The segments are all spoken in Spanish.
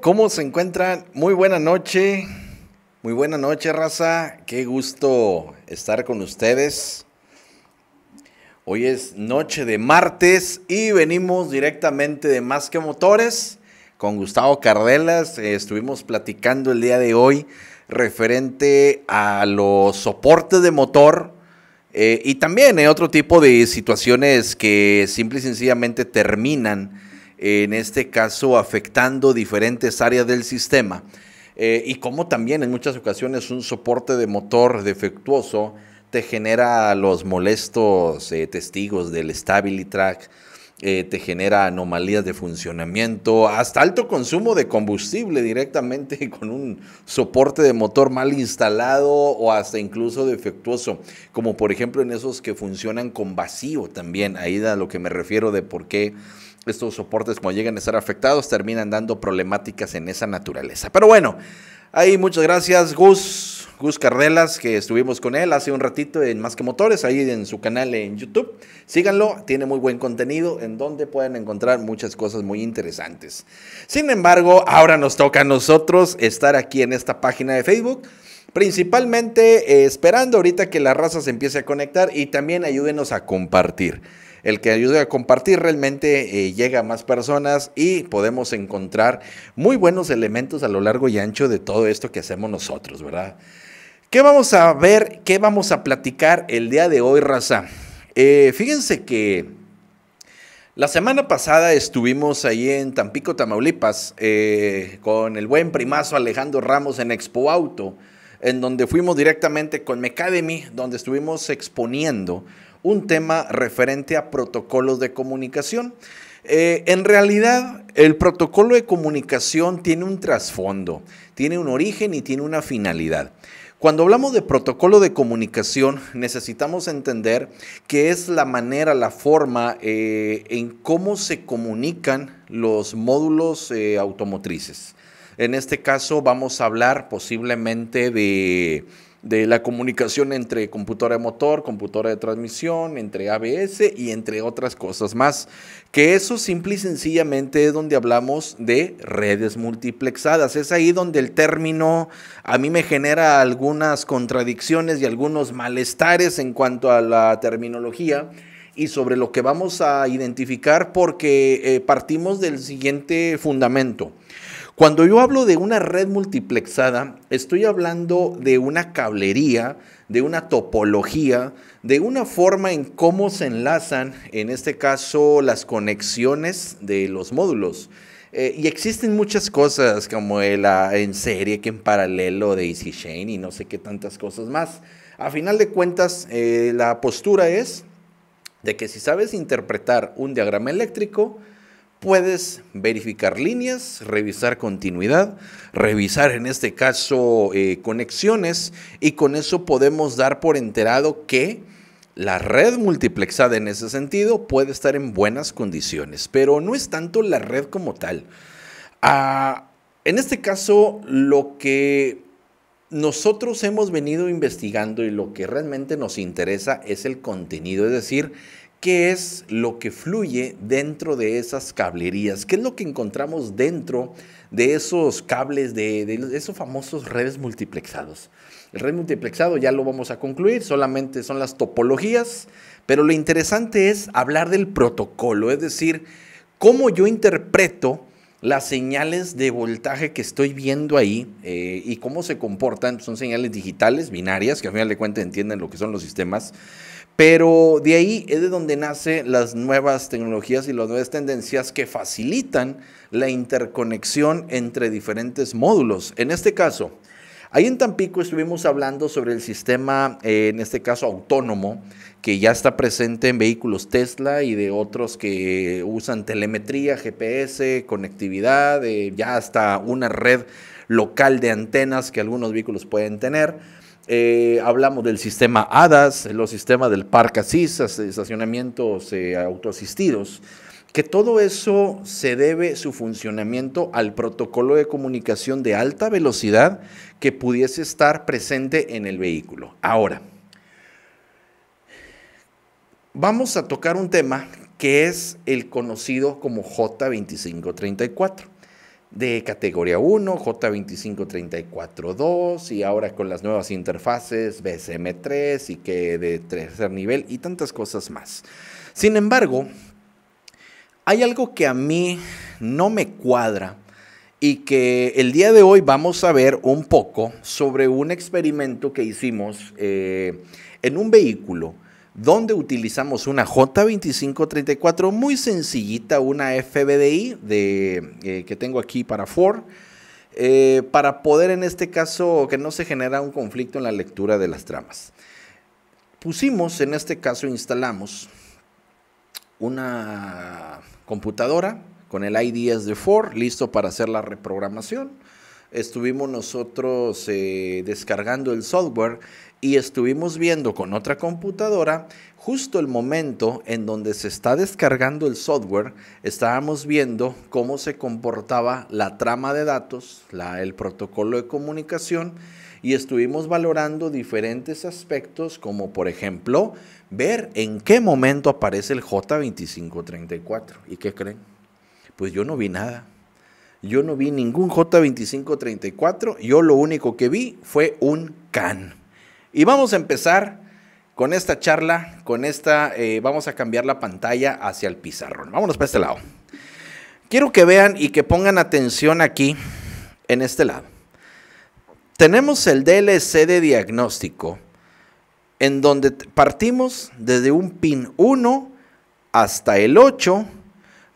¿Cómo se encuentran? Muy buena noche. Muy buena noche, raza. Qué gusto estar con ustedes. Hoy es noche de martes y venimos directamente de Más que Motores con Gustavo Cardelas. Eh, estuvimos platicando el día de hoy referente a los soportes de motor eh, y también en eh, otro tipo de situaciones que simple y sencillamente terminan en este caso afectando diferentes áreas del sistema. Eh, y como también en muchas ocasiones un soporte de motor defectuoso te genera los molestos eh, testigos del Stabilitrack, eh, te genera anomalías de funcionamiento, hasta alto consumo de combustible directamente con un soporte de motor mal instalado o hasta incluso defectuoso, como por ejemplo en esos que funcionan con vacío también, ahí da lo que me refiero de por qué estos soportes como llegan a estar afectados terminan dando problemáticas en esa naturaleza. Pero bueno, ahí muchas gracias Gus, Gus Cardelas, que estuvimos con él hace un ratito en Más que Motores, ahí en su canal en YouTube. Síganlo, tiene muy buen contenido en donde pueden encontrar muchas cosas muy interesantes. Sin embargo, ahora nos toca a nosotros estar aquí en esta página de Facebook. Principalmente eh, esperando ahorita que la raza se empiece a conectar y también ayúdenos a compartir el que ayude a compartir realmente eh, llega a más personas y podemos encontrar muy buenos elementos a lo largo y ancho de todo esto que hacemos nosotros, ¿verdad? ¿Qué vamos a ver? ¿Qué vamos a platicar el día de hoy, raza? Eh, fíjense que la semana pasada estuvimos ahí en Tampico, Tamaulipas, eh, con el buen primazo Alejandro Ramos en Expo Auto, en donde fuimos directamente con Mecademy, donde estuvimos exponiendo un tema referente a protocolos de comunicación. Eh, en realidad, el protocolo de comunicación tiene un trasfondo, tiene un origen y tiene una finalidad. Cuando hablamos de protocolo de comunicación, necesitamos entender qué es la manera, la forma eh, en cómo se comunican los módulos eh, automotrices. En este caso vamos a hablar posiblemente de de la comunicación entre computadora de motor, computadora de transmisión, entre ABS y entre otras cosas más. Que eso simple y sencillamente es donde hablamos de redes multiplexadas. Es ahí donde el término a mí me genera algunas contradicciones y algunos malestares en cuanto a la terminología y sobre lo que vamos a identificar porque eh, partimos del siguiente fundamento. Cuando yo hablo de una red multiplexada, estoy hablando de una cablería, de una topología, de una forma en cómo se enlazan, en este caso, las conexiones de los módulos. Eh, y existen muchas cosas como la, ah, en serie, que en paralelo de Easy Chain y no sé qué tantas cosas más. A final de cuentas, eh, la postura es de que si sabes interpretar un diagrama eléctrico, puedes verificar líneas, revisar continuidad, revisar en este caso eh, conexiones y con eso podemos dar por enterado que la red multiplexada en ese sentido puede estar en buenas condiciones, pero no es tanto la red como tal. Ah, en este caso, lo que nosotros hemos venido investigando y lo que realmente nos interesa es el contenido, es decir, qué es lo que fluye dentro de esas cablerías, qué es lo que encontramos dentro de esos cables, de, esos famosos redes multiplexados. El red multiplexado ya lo vamos a concluir, solamente son las topologías, pero lo interesante es hablar del protocolo, es decir, cómo yo interpreto las señales de voltaje que estoy viendo ahí eh, y cómo se comportan, son señales digitales, binarias, que a final de cuentas entienden lo que son los sistemas, pero de ahí es de donde nacen las nuevas tecnologías y las nuevas tendencias que facilitan la interconexión entre diferentes módulos. En este caso, ahí en Tampico estuvimos hablando sobre el sistema, eh, en este caso autónomo, que ya está presente en vehículos Tesla y de otros que usan telemetría, GPS, conectividad, eh, ya hasta una red local de antenas que algunos vehículos pueden tener. Eh, hablamos del sistema ADAS, eh, los sistemas del Parque Asís, estacionamientos eh, autoasistidos, que todo eso se debe su funcionamiento al protocolo de comunicación de alta velocidad que pudiese estar presente en el vehículo. Ahora, vamos a tocar un tema que es el conocido como J2534 de categoría 1, j 2 y ahora con las nuevas interfaces BSM3 y que de tercer nivel y tantas cosas más. Sin embargo, hay algo que a mí no me cuadra y que el día de hoy vamos a ver un poco sobre un experimento que hicimos eh, en un vehículo donde utilizamos una J2534 muy sencillita, una FBDI eh, que tengo aquí para Ford, eh, para poder en este caso que no se genera un conflicto en la lectura de las tramas. Pusimos, en este caso instalamos una computadora con el IDS de Ford, listo para hacer la reprogramación. Estuvimos nosotros eh, descargando el software y estuvimos viendo con otra computadora justo el momento en donde se está descargando el software, estábamos viendo cómo se comportaba la trama de datos, el protocolo de comunicación y estuvimos valorando diferentes aspectos como por ejemplo ver en qué momento aparece el J2534. ¿Y qué creen? Pues yo no vi nada. Yo no vi ningún J2534, yo lo único que vi fue un CAN. Y vamos a empezar con esta charla, con esta, eh, vamos a cambiar la pantalla hacia el pizarrón. Vámonos para este lado. Quiero que vean y que pongan atención aquí, en este lado. Tenemos el DLC de diagnóstico, en donde partimos desde un pin 1 hasta el 8,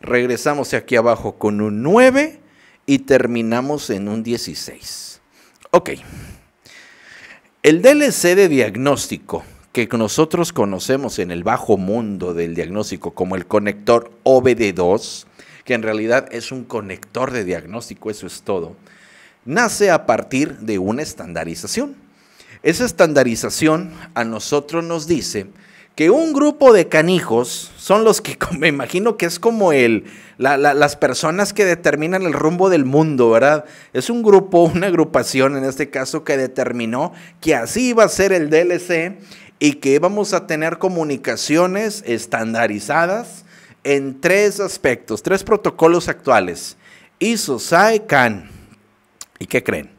regresamos aquí abajo con un 9 y terminamos en un 16. Ok. El DLC de diagnóstico que nosotros conocemos en el bajo mundo del diagnóstico como el conector OBD2, que en realidad es un conector de diagnóstico, eso es todo, nace a partir de una estandarización. Esa estandarización a nosotros nos dice que un grupo de canijos son los que, me imagino que es como el, las personas que determinan el rumbo del mundo, ¿verdad? Es un grupo, una agrupación en este caso que determinó que así iba a ser el DLC y que íbamos a tener comunicaciones estandarizadas en tres aspectos, tres protocolos actuales, ISO, SAE, CAN. ¿Y qué creen?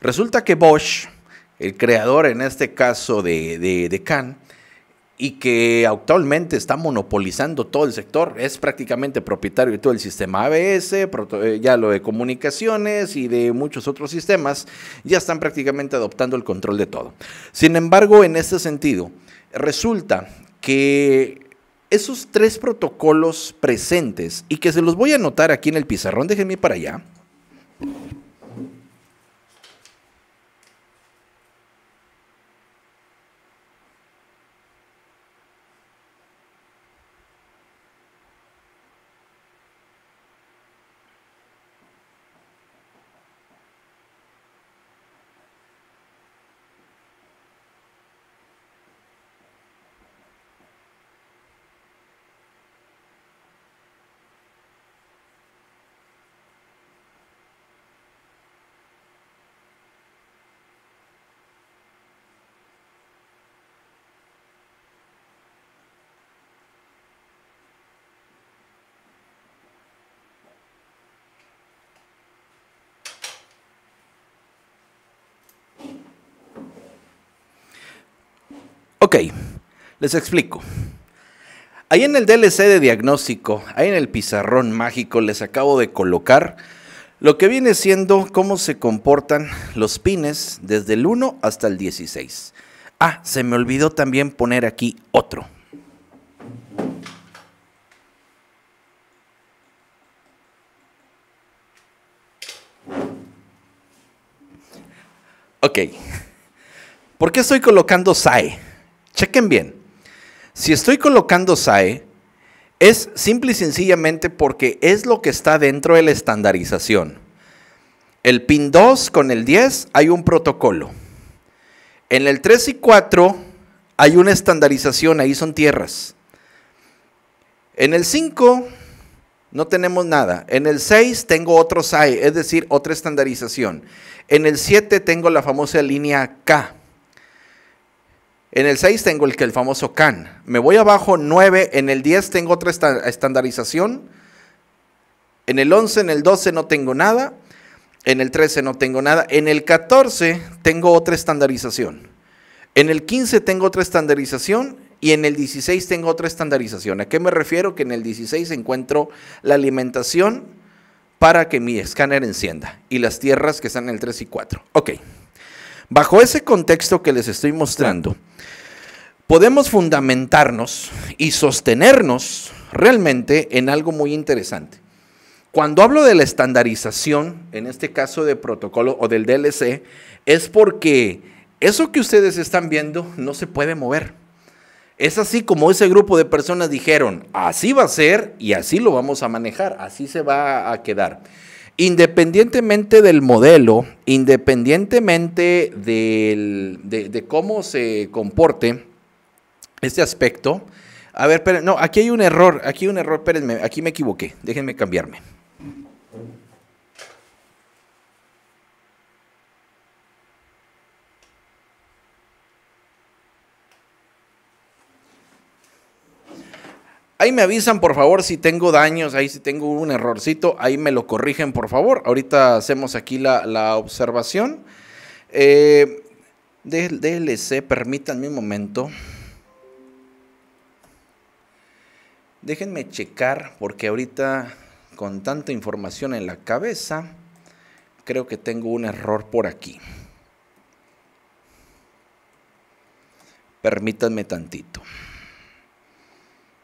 Resulta que Bosch, el creador en este caso de, de, de CAN, y que actualmente está monopolizando todo el sector, es prácticamente propietario de todo el sistema ABS, eh, ya lo de comunicaciones y de muchos otros sistemas, ya están prácticamente adoptando el control de todo. Sin embargo, en este sentido, resulta que esos tres protocolos presentes, y que se los voy a anotar aquí en el pizarrón, déjenme ir para allá, Ok, les explico. Ahí en el DLC de diagnóstico, ahí en el pizarrón mágico, les acabo de colocar lo que viene siendo cómo se comportan los pines desde el 1 hasta el 16. Ah, se me olvidó también poner aquí otro. Ok. ¿Por qué estoy colocando SAE? Chequen bien. Si estoy colocando SAE, es simple y sencillamente porque es lo que está dentro de la estandarización. El PIN 2 con el 10 hay un protocolo. En el 3 y 4 hay una estandarización, ahí son tierras. En el 5 no tenemos nada. En el 6 tengo otro SAE, es decir, otra estandarización. En el 7 tengo la famosa línea K. En el 6 tengo el, el famoso CAN. Me voy abajo 9. En el 10 tengo otra estandarización. En el 11, en el 12 no tengo nada. En el 13 no tengo nada. En el 14 tengo otra estandarización. En el 15 tengo otra estandarización y en el 16 tengo otra estandarización. ¿A qué me refiero? Que en el 16 encuentro la alimentación para que mi escáner encienda y las tierras que están en el 3 y 4. Ok. Bajo ese contexto que les estoy mostrando, podemos fundamentarnos y sostenernos realmente en algo muy interesante. Cuando hablo de la estandarización, en este caso de protocolo o del DLC, es porque eso que ustedes están viendo no se puede mover. Es así como ese grupo de personas dijeron, así va a ser y así lo vamos a manejar, así se va a quedar. Independientemente del modelo, independientemente de cómo se comporte, este aspecto. A ver, pero, no, aquí hay un error, aquí hay un error, espérenme, aquí me equivoqué, déjenme cambiarme. Ahí me avisan, por favor, si tengo daños, ahí si tengo un errorcito, ahí me lo corrigen, por favor. Ahorita hacemos aquí la, observación. Eh, DLC, permítanme un momento. Déjenme checar porque ahorita con tanta información en la cabeza, creo que tengo un error por aquí. Permítanme tantito.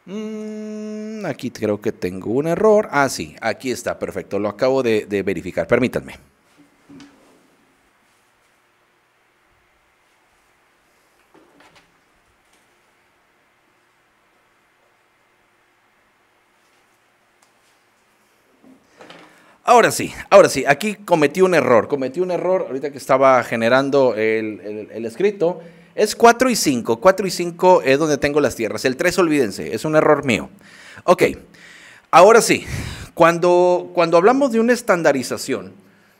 Mm, aquí creo que tengo un error. Ah, sí, aquí está, perfecto. Lo acabo de verificar. Permítanme. Ahora sí, ahora sí, aquí cometí un error, cometí un error ahorita que estaba generando el, escrito. Es 4 y 5, 4 y 5 es donde tengo las tierras, el 3 olvídense, es un error mío. Ok, ahora sí, cuando, cuando hablamos de una estandarización,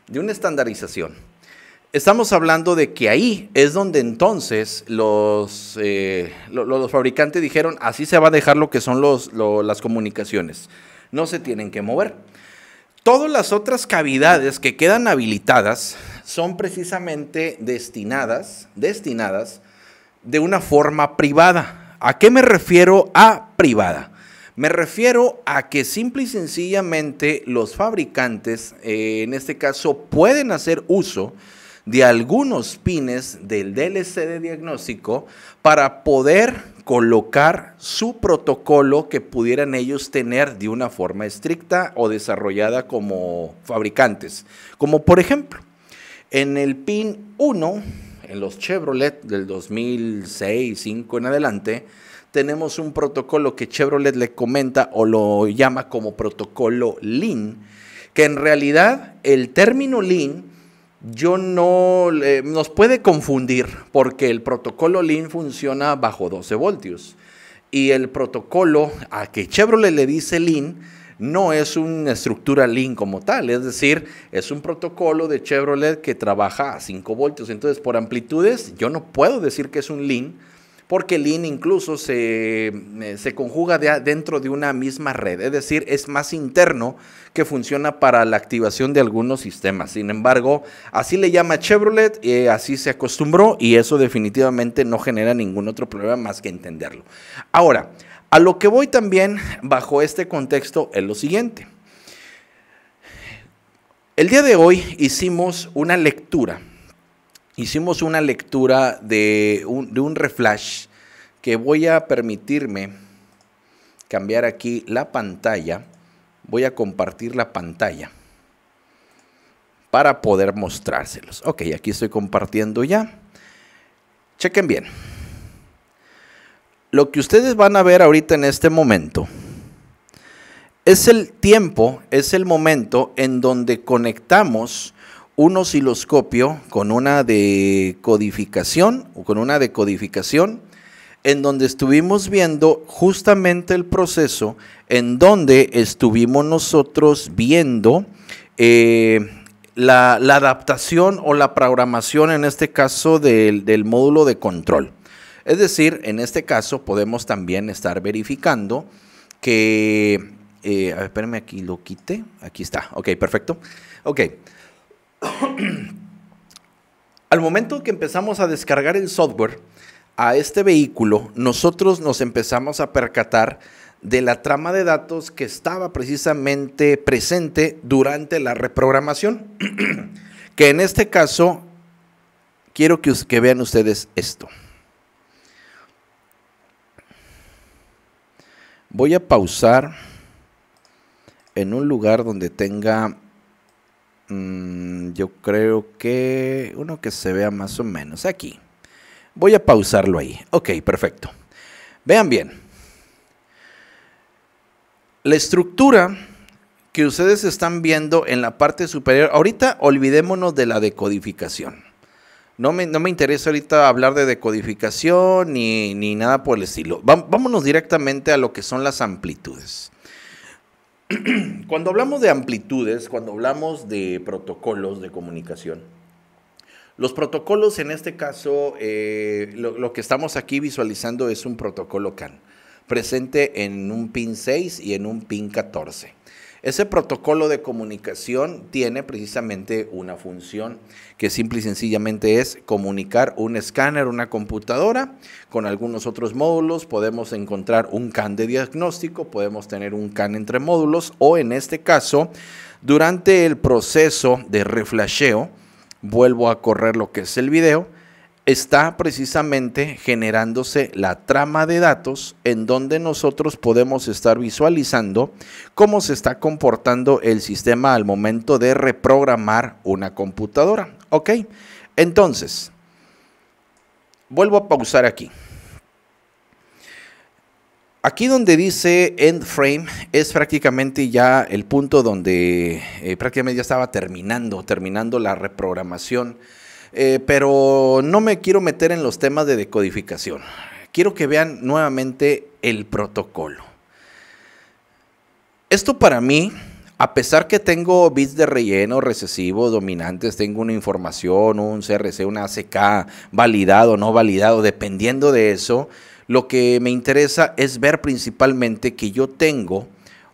de una estandarización, estamos hablando de que ahí es donde entonces los, eh, los, fabricantes dijeron, así se va a dejar lo que son las comunicaciones, no se tienen que mover. Todas las otras cavidades que quedan habilitadas son precisamente destinadas, destinadas de una forma privada. ¿A qué me refiero a privada? Me refiero a que simple y sencillamente los fabricantes, eh, en este caso, pueden hacer uso de algunos pines del DLC de diagnóstico para poder colocar su protocolo que pudieran ellos tener de una forma estricta o desarrollada como fabricantes. Como por ejemplo, en el PIN 1, en los Chevrolet del 2006, 5 en adelante, tenemos un protocolo que Chevrolet le comenta o lo llama como protocolo LIN, que en realidad el término LIN yo no, nos puede confundir porque el protocolo LIN funciona bajo 12 voltios y el protocolo a que Chevrolet le dice LIN no es una estructura LIN como tal, es decir, es un protocolo de Chevrolet que trabaja a 5 voltios, entonces por amplitudes yo no puedo decir que es un LIN porque lean incluso se, eh, conjuga dentro de una misma red, es decir, es más interno que funciona para la activación de algunos sistemas. Sin embargo, así le llama Chevrolet, y eh, así se acostumbró y eso definitivamente no genera ningún otro problema más que entenderlo. Ahora, a lo que voy también bajo este contexto es lo siguiente. El día de hoy hicimos una lectura hicimos una lectura de un, reflash que voy a permitirme cambiar aquí la pantalla. Voy a compartir la pantalla para poder mostrárselos. Ok, aquí estoy compartiendo ya. Chequen bien. Lo que ustedes van a ver ahorita en este momento es el tiempo, es el momento en donde conectamos un osciloscopio con una decodificación o con una decodificación en donde estuvimos viendo justamente el proceso en donde estuvimos nosotros viendo eh, la, adaptación o la programación en este caso del, módulo de control. Es decir, en este caso podemos también estar verificando que eh, a ver, aquí lo quite. Aquí está. Ok, perfecto. Ok, Al momento que empezamos a descargar el software a este vehículo, nosotros nos empezamos a percatar de la trama de datos que estaba precisamente presente durante la reprogramación. que en este caso, quiero que, vean ustedes esto. Voy a pausar en un lugar donde tenga Mm, yo creo que uno que se vea más o menos aquí. Voy a pausarlo ahí. Ok, perfecto. Vean bien. La estructura que ustedes están viendo en la parte superior, ahorita olvidémonos de la decodificación. No me, interesa ahorita hablar de decodificación ni nada por el estilo. Vámonos directamente a lo que son las amplitudes. cuando hablamos de amplitudes, cuando hablamos de protocolos de comunicación, los protocolos en este caso, eh, lo, que estamos aquí visualizando es un protocolo CAN, presente en un pin 6 y en un pin 14. Ese protocolo de comunicación tiene precisamente una función que simple y sencillamente es comunicar un escáner, una computadora con algunos otros módulos. Podemos encontrar un CAN de diagnóstico, podemos tener un CAN entre módulos o en este caso, durante el proceso de reflasheo, vuelvo a correr lo que es el video está precisamente generándose la trama de datos en donde nosotros podemos estar visualizando cómo se está comportando el sistema al momento de reprogramar una computadora. ¿Ok? Entonces, vuelvo a pausar aquí. Aquí donde dice end frame es prácticamente ya el punto donde eh, prácticamente ya estaba terminando, terminando la reprogramación eh, pero no me quiero meter en los temas de decodificación. Quiero que vean nuevamente el protocolo. Esto para mí, a pesar que tengo bits de relleno, recesivo, dominantes, tengo una información, un CRC, un ACK, validado, no validado, dependiendo de eso, lo que me interesa es ver principalmente que yo tengo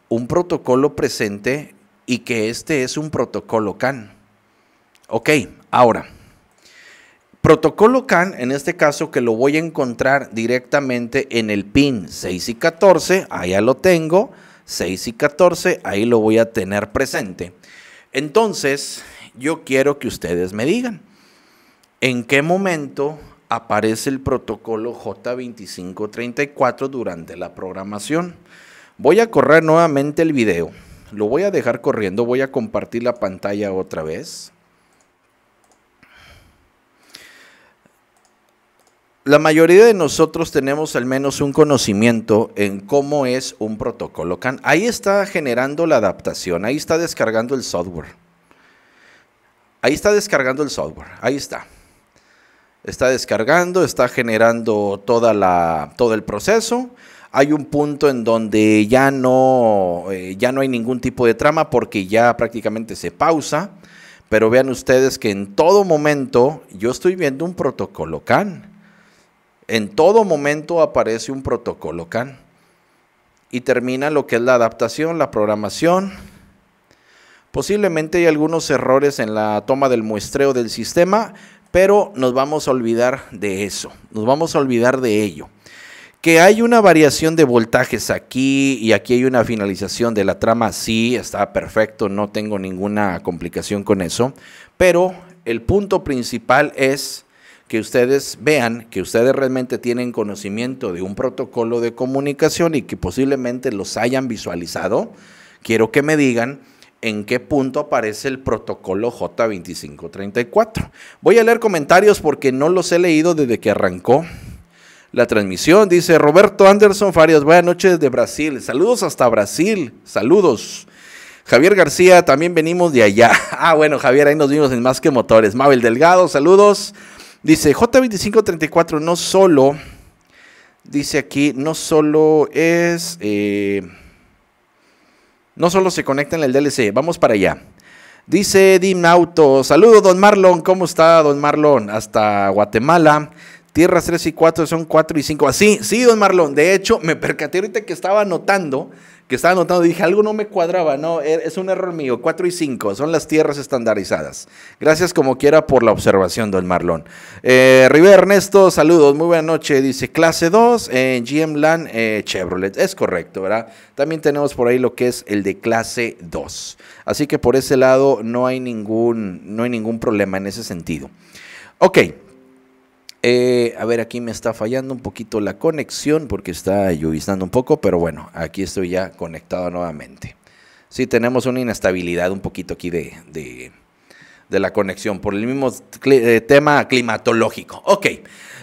un protocolo presente y que este es un protocolo CAN. Ok, ahora, Protocolo CAN, en este caso que lo voy a encontrar directamente en el pin 6 y 14, allá lo tengo, 6 y 14, ahí lo voy a tener presente. Entonces, yo quiero que ustedes me digan, ¿en qué momento aparece el protocolo J2534 durante la programación? Voy a correr nuevamente el video, lo voy a dejar corriendo, voy a compartir la pantalla otra vez. la mayoría de nosotros tenemos al menos un conocimiento en cómo es un protocolo CAN. Ahí está generando la adaptación, ahí está descargando el software. Ahí está descargando el software, ahí está. Está descargando, está generando toda la, todo el proceso. Hay un punto en donde ya no, eh, ya no hay ningún tipo de trama porque ya prácticamente se pausa. Pero vean ustedes que en todo momento yo estoy viendo un protocolo CAN en todo momento aparece un protocolo CAN y termina lo que es la adaptación, la programación. Posiblemente hay algunos errores en la toma del muestreo del sistema, pero nos vamos a olvidar de eso, nos vamos a olvidar de ello. Que hay una variación de voltajes aquí y aquí hay una finalización de la trama, sí, está perfecto, no tengo ninguna complicación con eso, pero el punto principal es que ustedes vean que ustedes realmente tienen conocimiento de un protocolo de comunicación y que posiblemente los hayan visualizado, quiero que me digan en qué punto aparece el protocolo J2534. Voy a leer comentarios porque no los he leído desde que arrancó la transmisión. Dice Roberto Anderson Farias, buenas noches desde Brasil. Saludos hasta Brasil, saludos. Javier García, también venimos de allá. Ah, bueno, Javier, ahí nos vimos en Más que Motores. Mabel Delgado, saludos. Dice J2534 no solo, dice aquí, no solo es, eh, no solo se conecta en el DLC, vamos para allá. Dice Dim Auto, saludo don Marlon, ¿cómo está don Marlon? Hasta Guatemala. Tierras 3 y 4 son 4 y 5. Así, ah, sí, don Marlon. De hecho, me percaté ahorita que estaba anotando que estaba anotando, dije, algo no me cuadraba, no, e, es un error mío, 4 y 5, son las tierras estandarizadas. Gracias como quiera por la observación, don Marlón. Eh, River Ernesto, saludos, muy buena noche, dice, clase 2, GM Land eh, Chevrolet, es correcto, ¿verdad? También tenemos por ahí lo que es el de clase 2. Así que por ese lado no hay ningún, no hay ningún problema en ese sentido. Ok. Eh, a ver, aquí me está fallando un poquito la conexión porque está lloviznando un poco, pero bueno, aquí estoy ya conectado nuevamente. Sí, tenemos una inestabilidad un poquito aquí de, la conexión por el mismo eh, tema climatológico. Ok.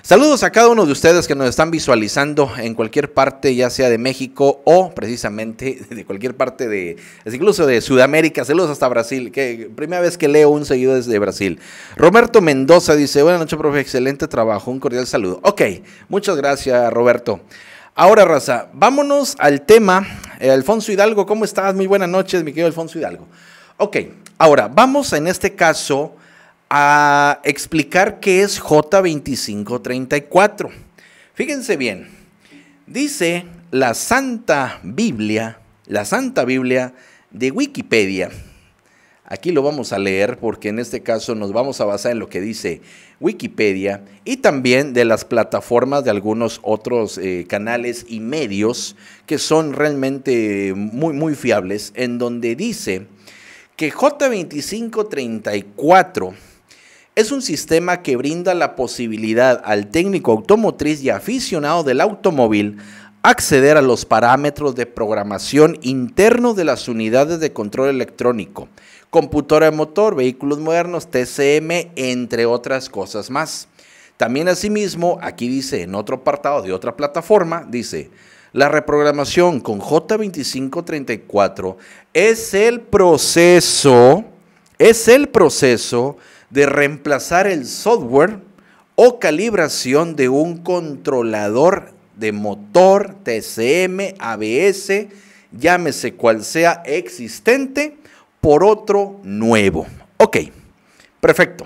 Saludos a cada uno de ustedes que nos están visualizando en cualquier parte, ya sea de México o precisamente de cualquier parte de, incluso de Sudamérica. Saludos hasta Brasil, que primera vez que leo un seguido desde Brasil. Roberto Mendoza dice, buenas noches, profe, excelente trabajo, un cordial saludo. Ok, muchas gracias, Roberto. Ahora, Raza, vámonos al tema. Eh, Alfonso Hidalgo, ¿cómo estás? Muy buenas noches, mi querido Alfonso Hidalgo. Ok, ahora, vamos en este caso a explicar qué es J2534. Fíjense bien, dice la Santa Biblia, la Santa Biblia de Wikipedia. Aquí lo vamos a leer porque en este caso nos vamos a basar en lo que dice Wikipedia y también de las plataformas de algunos otros eh, canales y medios que son realmente muy, muy fiables, en donde dice que J2534 es un sistema que brinda la posibilidad al técnico automotriz y aficionado del automóvil acceder a los parámetros de programación internos de las unidades de control electrónico, computadora de motor, vehículos modernos, TCM, entre otras cosas más. También asimismo, aquí dice en otro apartado de otra plataforma, dice, la reprogramación con J2534 es el proceso, es el proceso de reemplazar el software o calibración de un controlador de motor, TCM, ABS, llámese cual sea existente, por otro nuevo. Ok, perfecto.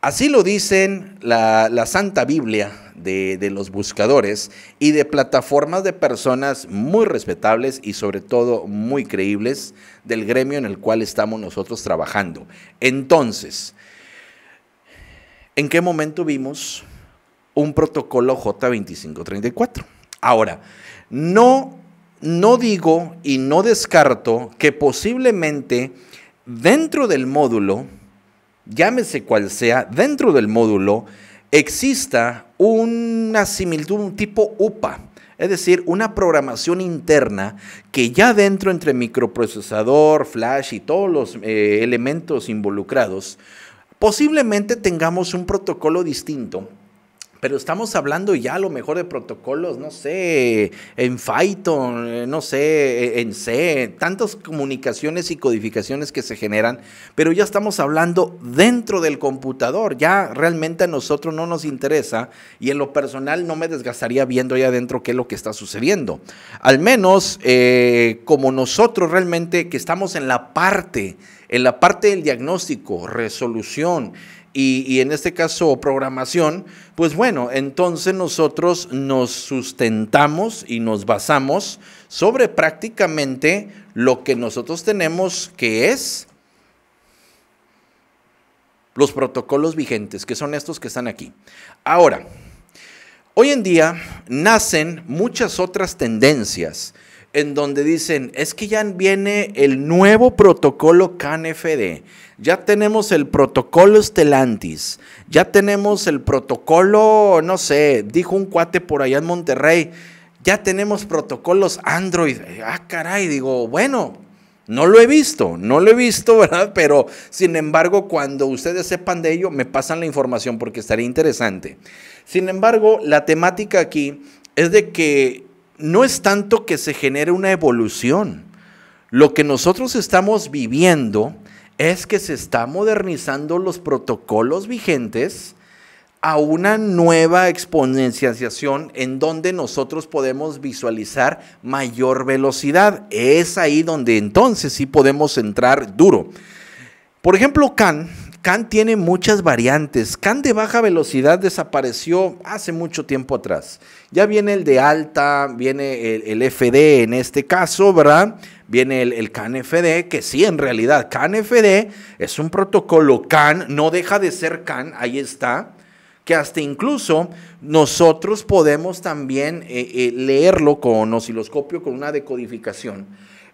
Así lo dicen la, la Santa Biblia, de, los buscadores y de plataformas de personas muy respetables y sobre todo muy creíbles del gremio en el cual estamos nosotros trabajando. Entonces, ¿en qué momento vimos un protocolo J2534? Ahora, no, no digo y no descarto que posiblemente dentro del módulo, llámese cual sea, dentro del módulo, exista una similitud, un tipo UPA, es decir, una programación interna que ya dentro entre microprocesador, flash y todos los eh, elementos involucrados, posiblemente tengamos un protocolo distinto pero estamos hablando ya a lo mejor de protocolos, no sé, en Python, eh, no sé, e, en C, tantas comunicaciones y codificaciones que se generan, pero ya estamos hablando dentro del computador, ya realmente a nosotros no nos interesa y en lo personal no me desgastaría viendo ahí adentro qué es lo que está sucediendo. Al menos eh, como nosotros realmente que estamos en la parte, en la parte del diagnóstico, resolución, y, en este caso programación, pues bueno, entonces nosotros nos sustentamos y nos basamos sobre prácticamente lo que nosotros tenemos que es los protocolos vigentes, que son estos que están aquí. Ahora, hoy en día nacen muchas otras tendencias en donde dicen, es que ya viene el nuevo protocolo KNFD. ya tenemos el protocolo Stellantis, ya tenemos el protocolo, no sé, dijo un cuate por allá en Monterrey, ya tenemos protocolos Android. Ah, caray, digo, bueno, no lo he visto, no lo he visto, ¿verdad? Pero sin embargo, cuando ustedes sepan de ello, me pasan la información porque estaría interesante. Sin embargo, la temática aquí es de que no es tanto que se genere una evolución. Lo que nosotros estamos viviendo es que se está modernizando los protocolos vigentes a una nueva exponenciación en donde nosotros podemos visualizar mayor velocidad. Es ahí donde entonces sí podemos entrar duro. Por ejemplo, Kant Can tiene muchas variantes. Can de baja velocidad desapareció hace mucho tiempo atrás. Ya viene el de alta, viene el, FD en este caso, ¿verdad? Viene el, el, CAN FD, que sí, en realidad, CAN FD es un protocolo CAN, no deja de ser CAN, ahí está que hasta incluso nosotros podemos también eh, eh, leerlo con osciloscopio, con una decodificación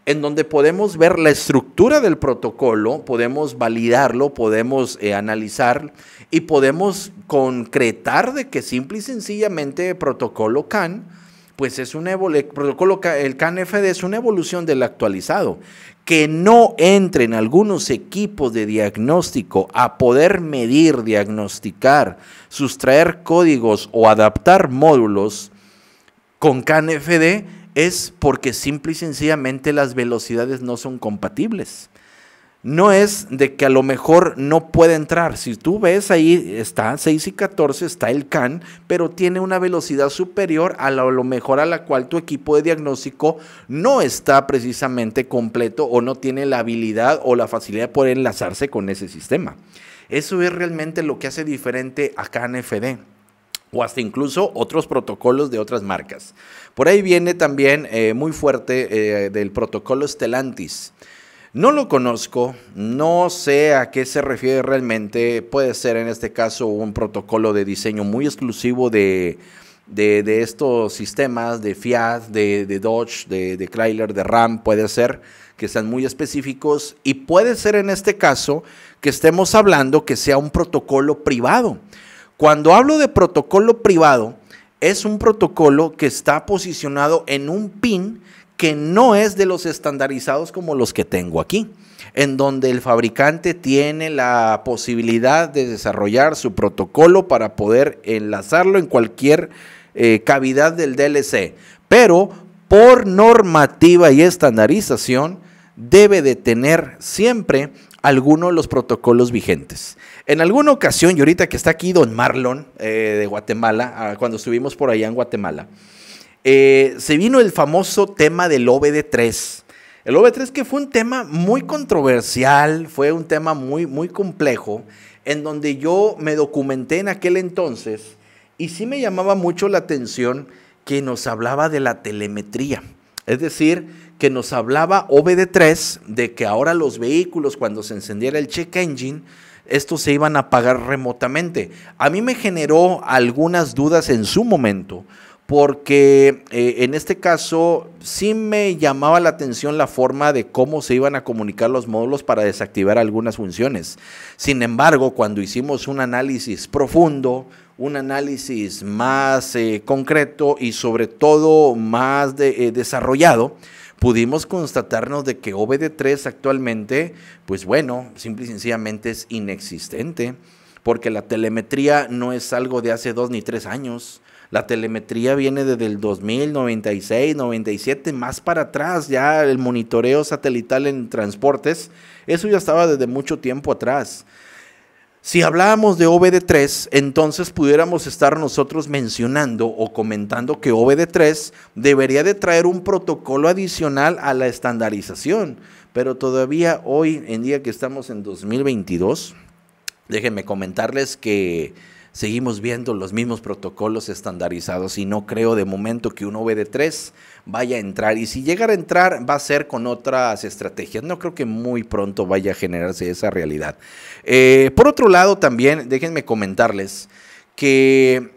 en donde podemos ver la estructura del protocolo, podemos validarlo, podemos eh, analizar y podemos concretar de que simple y sencillamente el protocolo CAN, pues es un protocolo CAN-FD es una evolución del actualizado, que no entren algunos equipos de diagnóstico a poder medir, diagnosticar, sustraer códigos o adaptar módulos con CAN-FD es porque simple y sencillamente las velocidades no son compatibles. No es de que a lo mejor no pueda entrar. Si tú ves ahí, está 6 y 14, está el CAN, pero tiene una velocidad superior a, la, lo mejor a la cual tu equipo de diagnóstico no está precisamente completo o no tiene la habilidad o la facilidad de poder enlazarse con ese sistema. Eso es realmente lo que hace diferente a CAN-FD o hasta incluso otros protocolos de otras marcas. Por ahí viene también eh, muy fuerte eh, del protocolo Stellantis. No lo conozco, no sé a qué se refiere realmente. Puede ser en este caso un protocolo de diseño muy exclusivo de, estos sistemas de Fiat, de, Dodge, de, de Chrysler, de Ram, puede ser que sean muy específicos y puede ser en este caso que estemos hablando que sea un protocolo privado. Cuando hablo de protocolo privado, es un protocolo que está posicionado en un pin que no es de los estandarizados como los que tengo aquí, en donde el fabricante tiene la posibilidad de desarrollar su protocolo para poder enlazarlo en cualquier eh, cavidad del DLC. Pero por normativa y estandarización debe de tener siempre alguno de los protocolos vigentes. En alguna ocasión, y ahorita que está aquí don Marlon eh, de Guatemala, ah, cuando estuvimos por allá en Guatemala, eh, se vino el famoso tema del OBD3. El obd 3 que fue un tema muy controversial, fue un tema muy, muy complejo, en donde yo me documenté en aquel entonces y sí me llamaba mucho la atención que nos hablaba de la telemetría. Es decir, que nos hablaba OBD3 de que ahora los vehículos cuando se encendiera el check engine estos se iban a pagar remotamente. A mí me generó algunas dudas en su momento, porque eh, en este caso sí me llamaba la atención la forma de cómo se iban a comunicar los módulos para desactivar algunas funciones. Sin embargo, cuando hicimos un análisis profundo, un análisis más eh, concreto y sobre todo más eh, desarrollado, pudimos constatarnos de que OBD3 actualmente, pues bueno, simple y sencillamente es inexistente, porque la telemetría no es algo de hace dos ni tres años. La telemetría viene desde el 2000, 97, más para atrás, ya el monitoreo satelital en transportes, eso ya estaba desde mucho tiempo atrás. Si hablábamos de OBD3, entonces pudiéramos estar nosotros mencionando o comentando que OBD3 debería de traer un protocolo adicional a la estandarización, pero todavía hoy en día que estamos en 2022, déjenme comentarles que seguimos viendo los mismos protocolos estandarizados y no creo de momento que un OBD3 vaya a entrar. Y si llegara a entrar, va a ser con otras estrategias. No creo que muy pronto vaya a generarse esa realidad. Eh, por otro lado, también déjenme comentarles que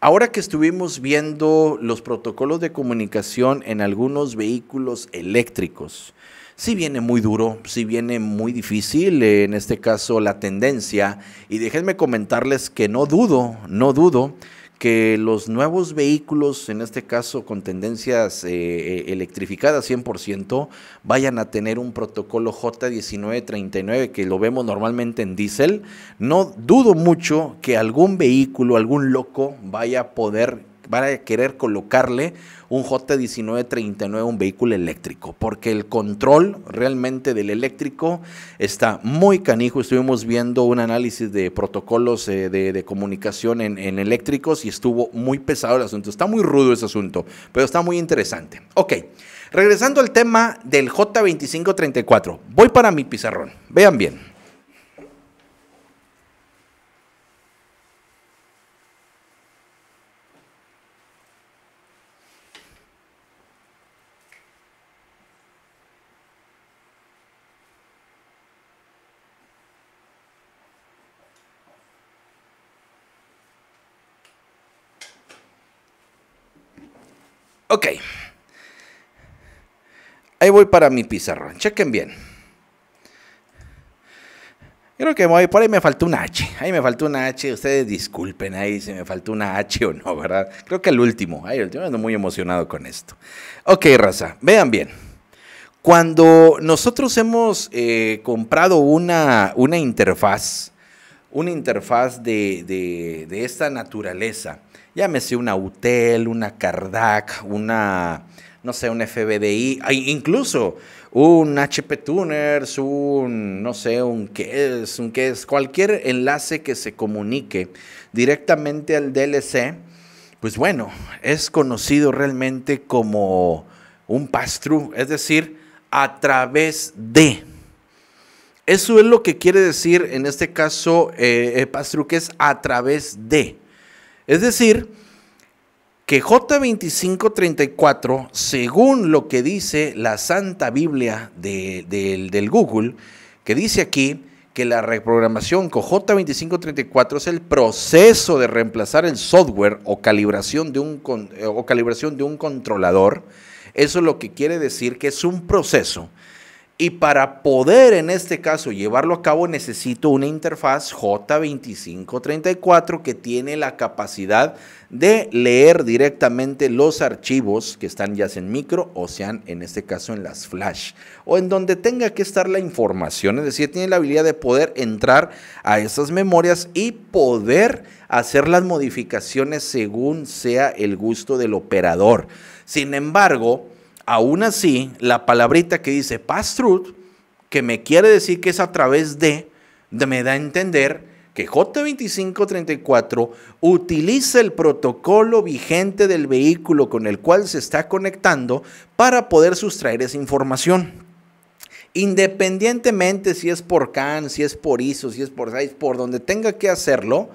Ahora que estuvimos viendo los protocolos de comunicación en algunos vehículos eléctricos, sí viene muy duro, si viene muy difícil, eh, en este caso la tendencia. Y déjenme comentarles que no dudo, no dudo que los nuevos vehículos, en este caso con tendencias eh, eh, electrificadas 100%, vayan a tener un protocolo J1939 que lo vemos normalmente en diésel. No dudo mucho que algún vehículo, algún loco vaya a poder van a querer colocarle un J1939 un vehículo eléctrico, porque el control realmente del eléctrico está muy canijo. Estuvimos viendo un análisis de protocolos eh, de, comunicación en, en, eléctricos y estuvo muy pesado el asunto. Está muy rudo ese asunto, pero está muy interesante. Ok, regresando al tema del J2534, voy para mi pizarrón. Vean bien. Ok. Ahí voy para mi pizarra, Chequen bien. Creo que por ahí me faltó una H. Ahí me faltó una H. Ustedes disculpen ahí si me faltó una H o no, ¿verdad? Creo que el último. Ahí el último ando muy emocionado con esto. Ok, raza. Vean bien. Cuando nosotros hemos eh, comprado una, una interfaz, una interfaz de, de esta naturaleza, Llámese una UTEL, una CARDAC, una, no sé, un FBDI, incluso un HP Tuners, un, no sé, un qué es, un qué es, cualquier enlace que se comunique directamente al DLC, pues bueno, es conocido realmente como un pass-through, es decir, a través de. Eso es lo que quiere decir en este caso eh, eh pass que es a través de. Es decir, que J2534, según lo que dice la Santa Biblia del, Google, que dice aquí que la reprogramación con J2534 es el proceso de reemplazar el software o calibración de eh, o calibración de un controlador. Eso es lo que quiere decir que es un proceso y para poder en este caso llevarlo a cabo necesito una interfaz J2534 que tiene la capacidad de leer directamente los archivos que están ya en micro o sean en este caso en las flash o en donde tenga que estar la información. Es decir, tiene la habilidad de poder entrar a esas memorias y poder hacer las modificaciones según sea el gusto del operador. Sin embargo, Aún así, la palabrita que dice Pass-Through, que me quiere decir que es a través de, de me da a entender que J2534 utiliza el protocolo vigente del vehículo con el cual se está conectando para poder sustraer esa información. Independientemente si es por CAN, si es por ISO, si es por SAIS, por donde tenga que hacerlo,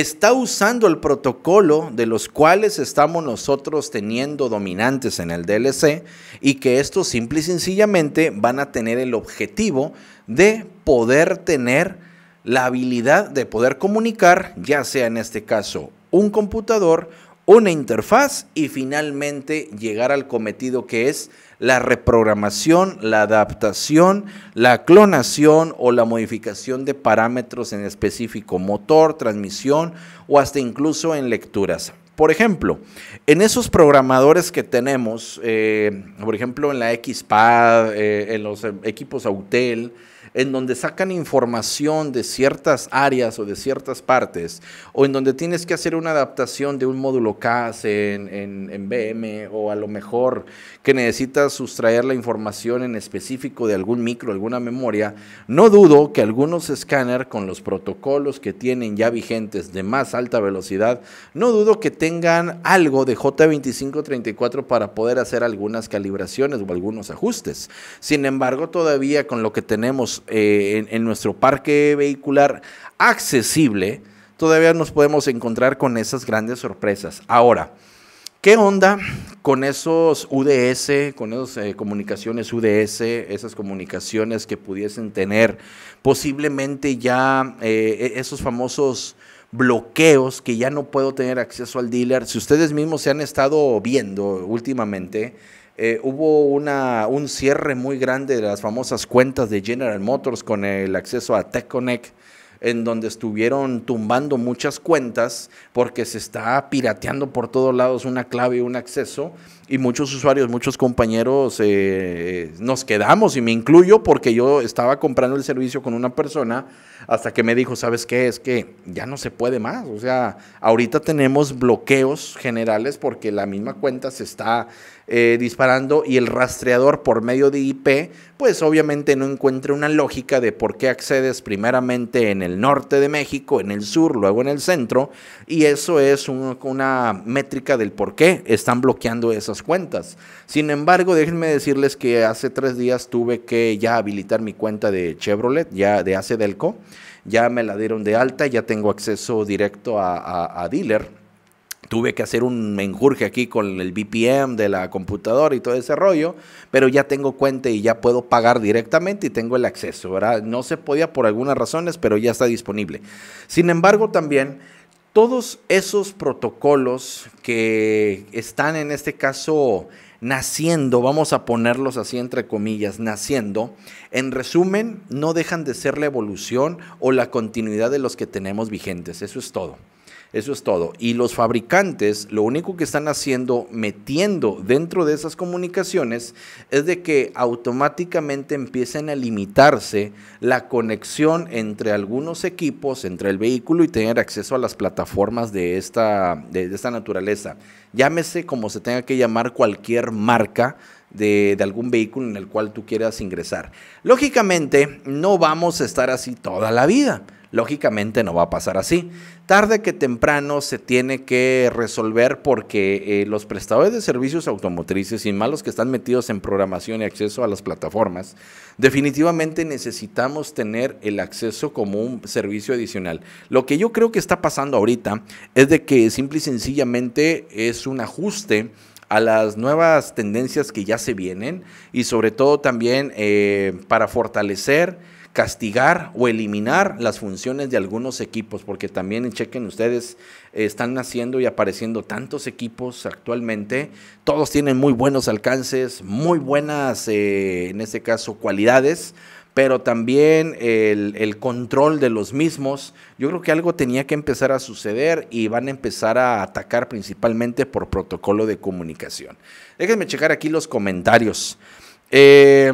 está usando el protocolo de los cuales estamos nosotros teniendo dominantes en el DLC y que estos simple y sencillamente van a tener el objetivo de poder tener la habilidad de poder comunicar, ya sea en este caso un computador, una interfaz y finalmente llegar al cometido que es la reprogramación, la adaptación, la clonación o la modificación de parámetros en específico, motor, transmisión o hasta incluso en lecturas. Por ejemplo, en esos programadores que tenemos, eh, por ejemplo en la XPAD, eh, en los equipos Autel, en donde sacan información de ciertas áreas o de ciertas partes, o en donde tienes que hacer una adaptación de un módulo CAS en, en, BM, o a lo mejor que necesitas sustraer la información en específico de algún micro, alguna memoria, no dudo que algunos escáner con los protocolos que tienen ya vigentes de más alta velocidad, no dudo que tengan algo de J2534 para poder hacer algunas calibraciones o algunos ajustes. Sin embargo, todavía con lo que tenemos eh, en, nuestro parque vehicular accesible, todavía nos podemos encontrar con esas grandes sorpresas. Ahora, ¿qué onda con esos UDS, con esas eh, comunicaciones UDS, esas comunicaciones que pudiesen tener posiblemente ya eh, e, esos famosos bloqueos que ya no puedo tener acceso al dealer. Si ustedes mismos se han estado viendo últimamente, eh, hubo un cierre muy grande de las famosas cuentas de General Motors con el acceso a TechConnect, en donde estuvieron tumbando muchas cuentas porque se está pirateando por todos lados una clave, y un acceso y muchos usuarios, muchos compañeros eh, nos quedamos y me incluyo porque yo estaba comprando el servicio con una persona hasta que me dijo, ¿sabes qué? Es que ya no se puede más. O sea, ahorita tenemos bloqueos generales porque la misma cuenta se está eh, disparando y el rastreador por medio de IP, pues obviamente no encuentra una lógica de por qué accedes primeramente en el norte de México, en el sur, luego en el centro. Y eso es una métrica del por qué están bloqueando esas cuentas. Sin embargo, déjenme decirles que hace tres días tuve que ya habilitar mi cuenta de Chevrolet, ya de hace Delco. Ya me la dieron de alta, ya tengo acceso directo a, dealer tuve que hacer un menjurje aquí con el BPM de la computadora y todo ese rollo, pero ya tengo cuenta y ya puedo pagar directamente y tengo el acceso, No se podía por algunas razones, pero ya está disponible. Sin embargo, también todos esos protocolos que están en este caso naciendo, vamos a ponerlos así entre comillas, naciendo, en resumen, no dejan de ser la evolución o la continuidad de los que tenemos vigentes. Eso es todo. Eso es todo. Y los fabricantes lo único que están haciendo, metiendo dentro de esas comunicaciones, es de que automáticamente empiecen a limitarse la conexión entre algunos equipos, entre el vehículo y tener acceso a las plataformas de esta, naturaleza. Llámese como se tenga que llamar cualquier marca. De, de, algún vehículo en el cual tú quieras ingresar. Lógicamente, no vamos a estar así toda la vida. Lógicamente no va a pasar así. Tarde que temprano se tiene que resolver porque eh, los prestadores de servicios automotrices y malos que están metidos en programación y acceso a las plataformas, definitivamente necesitamos tener el acceso como un servicio adicional. Lo que yo creo que está pasando ahorita es de que simple y sencillamente es un ajuste a las nuevas tendencias que ya se vienen y sobre todo también eh, para fortalecer castigar o eliminar las funciones de algunos equipos, porque también chequen ustedes, están naciendo y apareciendo tantos equipos actualmente, todos tienen muy buenos alcances, muy buenas, eh, en este caso, cualidades, pero también el, control de los mismos. Yo creo que algo tenía que empezar a suceder y van a empezar a atacar principalmente por protocolo de comunicación. Déjenme checar aquí los comentarios. Eh,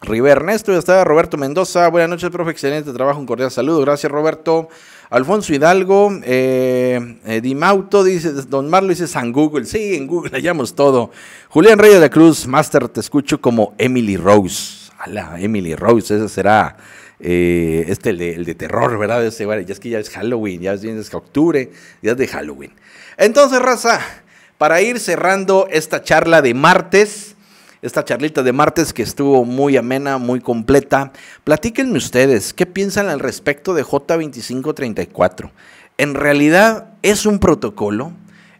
River Ernesto, ya está Roberto Mendoza. Buenas noches, profe. Excelente trabajo, un cordial saludo. Gracias, Roberto. Alfonso Hidalgo, eh, eh Dimauto, dice, Don Marlo dice San Google. Sí, en Google hallamos todo. Julián Reyes de la Cruz, Master, te escucho como Emily Rose. Hola Emily Rose, ese será eh, este, el de, terror, ¿verdad? ya es que ya es Halloween, ya es, ya es octubre, ya es de Halloween. Entonces, raza, para ir cerrando esta charla de martes, esta charlita de martes que estuvo muy amena, muy completa. Platíquenme ustedes, ¿qué piensan al respecto de J2534? ¿En realidad es un protocolo?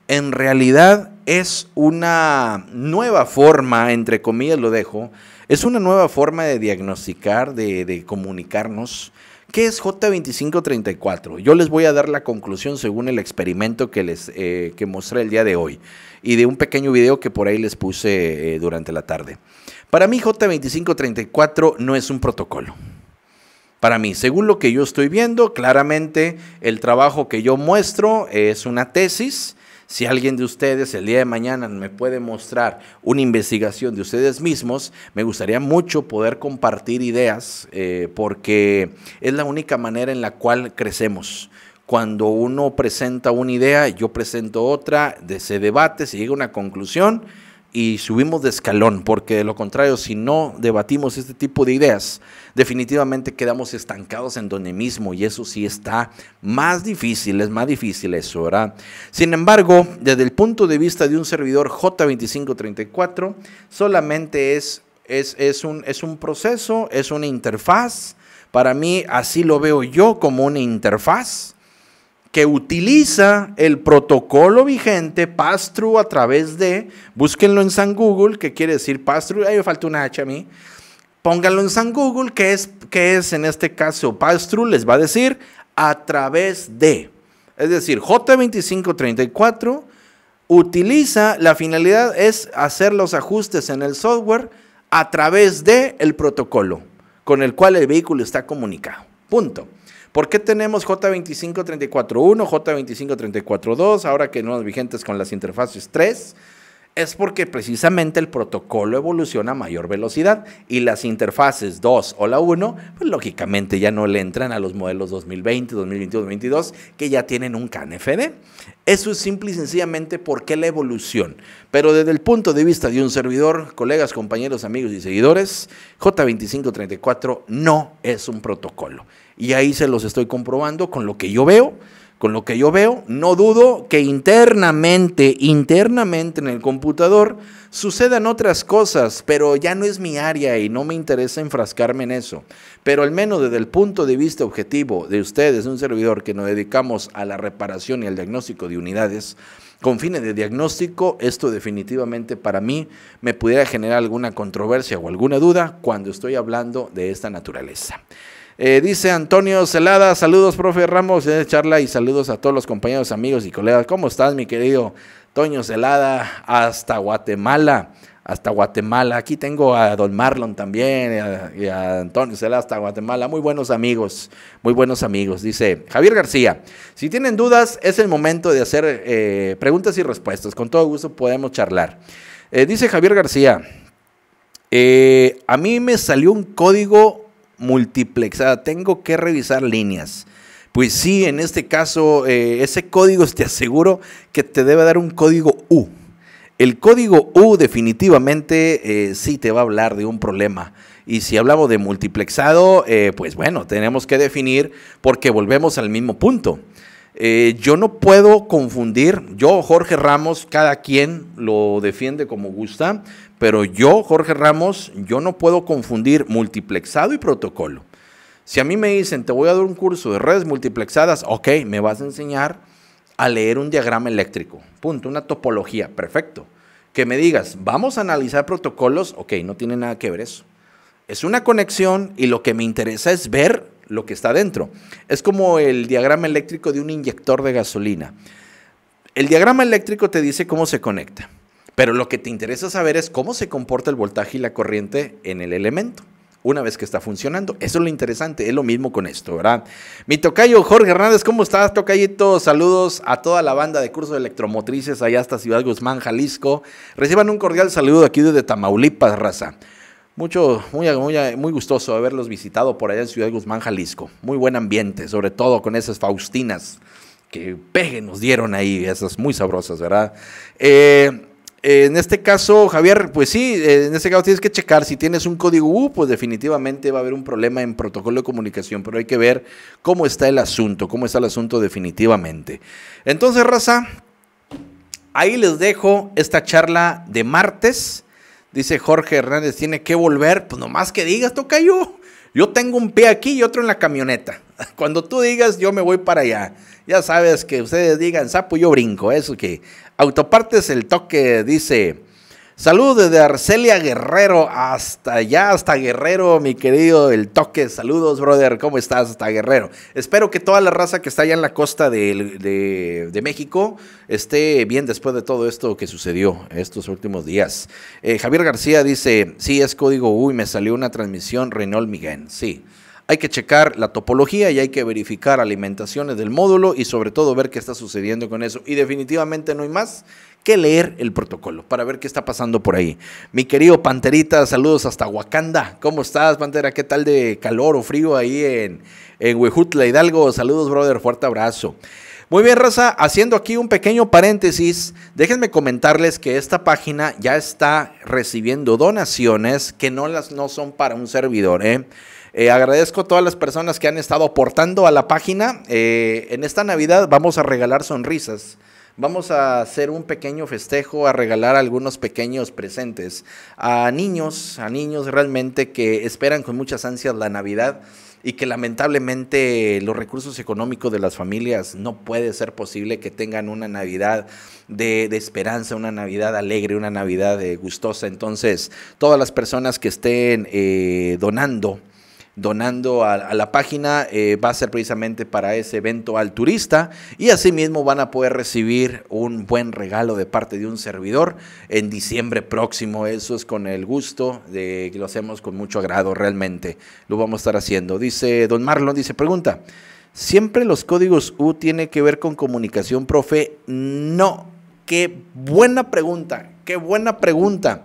¿En realidad es una nueva forma, entre comillas lo dejo, es una nueva forma de diagnosticar, de, de comunicarnos? ¿Qué es J2534? Yo les voy a dar la conclusión según el experimento que les eh, mostré el día de hoy y de un pequeño video que por ahí les puse eh, durante la tarde. Para mí J2534 no es un protocolo. Para mí, según lo que yo estoy viendo, claramente el trabajo que yo muestro es una tesis si alguien de ustedes el día de mañana me puede mostrar una investigación de ustedes mismos, me gustaría mucho poder compartir ideas eh, porque es la única manera en la cual crecemos cuando uno presenta una idea, yo presento otra, se debate, se llega a una conclusión y subimos de escalón, porque de lo contrario, si no debatimos este tipo de ideas, definitivamente quedamos estancados en donde mismo y eso sí está más difícil, es más difícil eso, ¿verdad? Sin embargo, desde el punto de vista de un servidor J2534, solamente es, es, un, es un proceso, es una interfaz, para mí así lo veo yo como una interfaz que utiliza el protocolo vigente pass a través de, búsquenlo en San Google, que quiere decir pass-through, ahí me falta una H a mí, pónganlo en San Google, que es, que es en este caso pass les va a decir a través de, es decir, J2534 utiliza, la finalidad es hacer los ajustes en el software a través del el protocolo con el cual el vehículo está comunicado. Punto. ¿Por qué tenemos J25341, J25342, ahora que no es vigentes con las interfaces 3? Es porque precisamente el protocolo evoluciona a mayor velocidad y las interfaces 2 o la 1, pues lógicamente ya no le entran a los modelos 2020, 2021, 2022 que ya tienen un CAN-FD. Eso es simple y sencillamente porque la evolución. Pero desde el punto de vista de un servidor, colegas, compañeros, amigos y seguidores, J2534 no es un protocolo y ahí se los estoy comprobando con lo que yo veo. Con lo que yo veo, no dudo que internamente, internamente en el computador sucedan otras cosas, pero ya no es mi área y no me interesa enfrascarme en eso. Pero al menos desde el punto de vista objetivo de ustedes, un servidor que nos dedicamos a la reparación y al diagnóstico de unidades, con fines de diagnóstico, esto definitivamente para mí me pudiera generar alguna controversia o alguna duda cuando estoy hablando de esta naturaleza. Eh, dice Antonio Celada, saludos, profe Ramos, de charla y saludos a todos los compañeros, amigos y colegas. ¿Cómo estás, mi querido Toño Celada? Hasta Guatemala, hasta Guatemala. Aquí tengo a Don Marlon también y a, Antonio Celada hasta Guatemala. Muy buenos amigos, muy buenos amigos. Dice Javier García, si tienen dudas, es el momento de hacer eh, preguntas y respuestas. Con todo gusto podemos charlar. Eh, dice Javier García, a mí me salió un código multiplexada. Tengo que revisar líneas. Pues sí, en este caso, eh, ese código te aseguro que te debe dar un código U. El código U definitivamente eh, sí te va a hablar de un problema. Y si hablamos de multiplexado, eh, pues bueno, tenemos que definir porque volvemos al mismo punto. yo no puedo confundir, yo Jorge Ramos, cada quien lo defiende como gusta, pero yo, Jorge Ramos, yo no puedo confundir multiplexado y protocolo. Si a mí me dicen, te voy a dar un curso de redes multiplexadas, ok, me vas a enseñar a leer un diagrama eléctrico, punto, una topología, perfecto. Que me digas, vamos a analizar protocolos, ok, no tiene nada que ver eso. Es una conexión y lo que me interesa es ver lo que está dentro. Es como el diagrama eléctrico de un inyector de gasolina. El diagrama eléctrico te dice cómo se conecta. Pero lo que te interesa saber es cómo se comporta el voltaje y la corriente en el elemento una vez que está funcionando. Eso es lo interesante, es lo mismo con esto, ¿verdad? Mi tocayo Jorge Hernández, ¿cómo estás, tocayito? Saludos a toda la banda de Curso de electromotrices allá hasta Ciudad Guzmán, Jalisco. Reciban un cordial saludo aquí desde Tamaulipas, raza. Mucho, muy, muy, muy gustoso haberlos visitado por allá en Ciudad Guzmán, Jalisco. Muy buen ambiente, sobre todo con esas Faustinas que peje nos dieron ahí, esas muy sabrosas, ¿verdad? Eh, en este caso, Javier, pues sí, eh, en este caso tienes que checar si tienes un código U, pues definitivamente va a haber un problema en protocolo de comunicación, pero hay que ver cómo está el asunto, cómo está el asunto definitivamente. Entonces, raza, ahí les dejo esta charla de martes. Dice Jorge Hernández, tiene que volver, pues nomás que digas, toca yo. Yo tengo un pie aquí y otro en la camioneta. Cuando tú digas, yo me voy para allá. Ya sabes que ustedes digan, sapo, yo brinco. Eso que Autopartes el toque dice, Saludos desde Arcelia Guerrero hasta allá, hasta Guerrero, mi querido El Toque. Saludos, brother. ¿Cómo estás hasta Guerrero? Espero que toda la raza que está allá en la costa de, México esté bien después de todo esto que sucedió estos últimos días. Eh, Javier García dice, sí, es código uy me salió una transmisión Renault Miguel. Sí. Hay que checar la topología y hay que verificar alimentaciones del módulo y sobre todo ver qué está sucediendo con eso. Y definitivamente no hay más que leer el protocolo para ver qué está pasando por ahí. Mi querido Panterita, saludos hasta Wakanda. ¿Cómo estás, Pantera? ¿Qué tal de calor o frío ahí en, en Huejutla, Hidalgo? Saludos, brother. Fuerte abrazo. Muy bien, Raza, haciendo aquí un pequeño paréntesis, déjenme comentarles que esta página ya está recibiendo donaciones que no, las, no son para un servidor. ¿eh? Eh, agradezco a todas las personas que han estado aportando a la página. Eh, en esta Navidad vamos a regalar sonrisas. Vamos a hacer un pequeño festejo, a regalar algunos pequeños presentes a niños, a niños realmente que esperan con muchas ansias la Navidad y que lamentablemente los recursos económicos de las familias no puede ser posible que tengan una Navidad de, esperanza, una Navidad alegre, una Navidad eh, gustosa. Entonces, todas las personas que estén donando, donando a, la página eh, va a ser precisamente para ese evento al turista y asimismo van a poder recibir un buen regalo de parte de un servidor en diciembre próximo. Eso es con el gusto de que lo hacemos con mucho agrado realmente. Lo vamos a estar haciendo. Dice don Marlon, dice pregunta. ¿Siempre los códigos U tiene que ver con comunicación, profe? No. Qué buena pregunta, qué buena pregunta.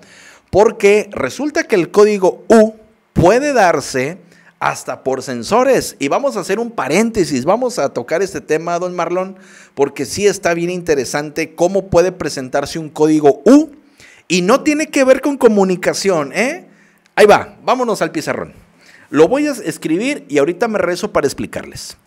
Porque resulta que el código U puede darse hasta por sensores. Y vamos a hacer un paréntesis, vamos a tocar este tema, don Marlon, porque sí está bien interesante cómo puede presentarse un código U y no tiene que ver con comunicación, ¿eh? Ahí va, vámonos al pizarrón. Lo voy a escribir y ahorita me rezo para explicarles.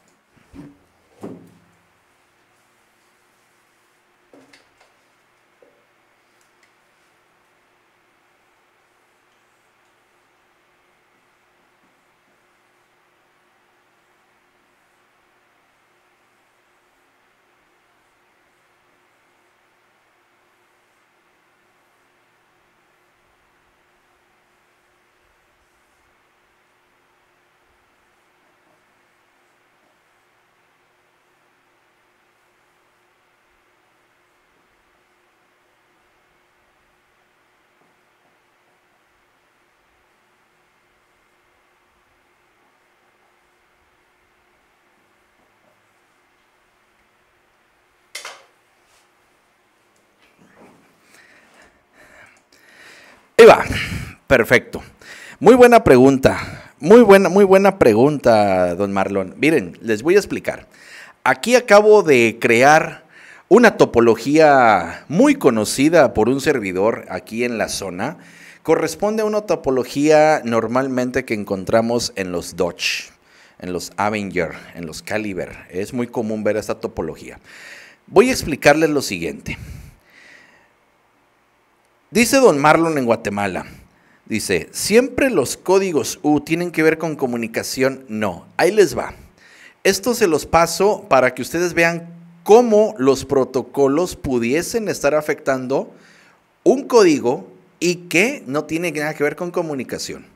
Perfecto. Muy buena pregunta. Muy buena, muy buena pregunta, don Marlon. Miren, les voy a explicar. Aquí acabo de crear una topología muy conocida por un servidor aquí en la zona. Corresponde a una topología normalmente que encontramos en los Dodge, en los Avenger, en los Caliber. Es muy común ver esta topología. Voy a explicarles lo siguiente. Dice don Marlon en Guatemala, dice, siempre los códigos U tienen que ver con comunicación, no, ahí les va. Esto se los paso para que ustedes vean cómo los protocolos pudiesen estar afectando un código y que no tiene nada que ver con comunicación.